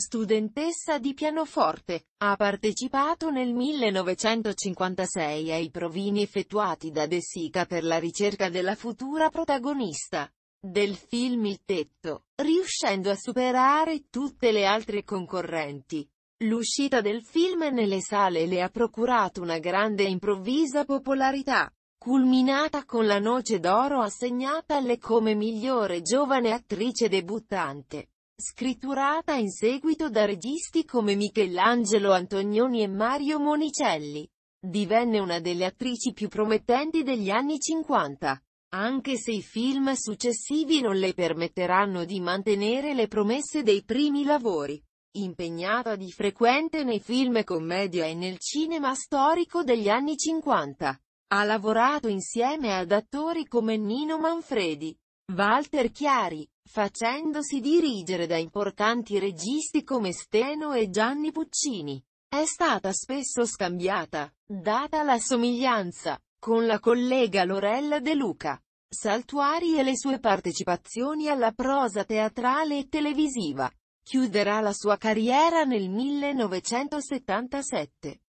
Studentessa di pianoforte, ha partecipato nel 1956 ai provini effettuati da De Sica per la ricerca della futura protagonista del film Il tetto, riuscendo a superare tutte le altre concorrenti. L'uscita del film nelle sale le ha procurato una grande e improvvisa popolarità, culminata con la Noce d'Oro assegnata alle come migliore giovane attrice debuttante scritturata in seguito da registi come Michelangelo Antonioni e Mario Monicelli. Divenne una delle attrici più promettenti degli anni 50, anche se i film successivi non le permetteranno di mantenere le promesse dei primi lavori. Impegnata di frequente nei film commedia e nel cinema storico degli anni 50, ha lavorato insieme ad attori come Nino Manfredi, Walter Chiari, facendosi dirigere da importanti registi come Steno e Gianni Puccini. È stata spesso scambiata, data la somiglianza, con la collega Lorella De Luca. Saltuari e le sue partecipazioni alla prosa teatrale e televisiva. Chiuderà la sua carriera nel 1977.